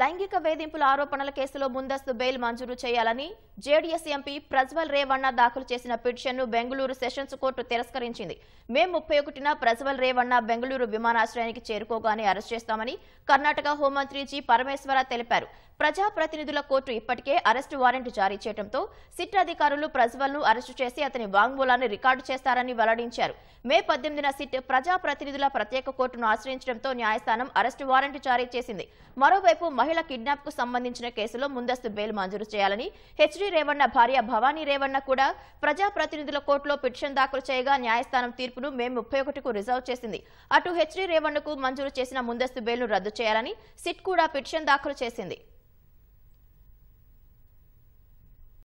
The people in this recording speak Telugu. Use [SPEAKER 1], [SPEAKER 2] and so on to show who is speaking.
[SPEAKER 1] లైంగిక వేధింపుల ఆరోపణల కేసులో ముందస్తు బెయిల్ మంజూరు చేయాలని జేడీఎస్ ఎంపీ ప్రజ్వల్ రేవణ్ణ దాఖలు చేసిన పిటిషన్ను బెంగళూరు సెషన్స్ కోర్టు తిరస్కరించింది మే ముప్పై ఒకటిన ప్రజ్వల్ రేవణ్ణ బెంగళూరు విమానాశ్రయానికి చేరుకోగానే అరెస్ట్ చేస్తామని కర్ణాటక హోంమంత్రి జి పరమేశ్వర తెలిపారు ప్రజాప్రతినిధుల కోర్టు ఇప్పటికే అరెస్టు వారెంట్ జారీ చేయడంతో సిట్ అధికారులు ప్రజ్వల్ను అరెస్టు చేసి అతని వాంగ్మూలాన్ని రికార్డు చేస్తారని వెల్లడించారు మే పద్దెనిమిదిన సిట్ ప్రజాప్రతినిధుల ప్రత్యేక కోర్టును ఆశ్రయించడంతో న్యాయస్థానం అరెస్టు వారెంట్ జారీ చేసింది మరోవైపు మహిళ కిడ్నాప్ కు సంబంధించిన కేసులో ముందస్తు బెయిల్ మంజూరు చేయాలని హెచ్డి రేవణ్ణ భార్య భవానీ రేవణ్ణ కూడా ప్రజాప్రతినిధుల కోర్టులో పిటిషన్ దాఖలు చేయగా న్యాయస్థానం తీర్పును మే ముప్పై ఒకటికు రిజర్వ్ చేసింది అటు హెచ్డి రేవణ్ణకు మంజూరు చేసిన ముందస్తు బెయిల్ను రద్దు చేయాలని సిట్ కూడా పిటిషన్ దాఖలు చేసింది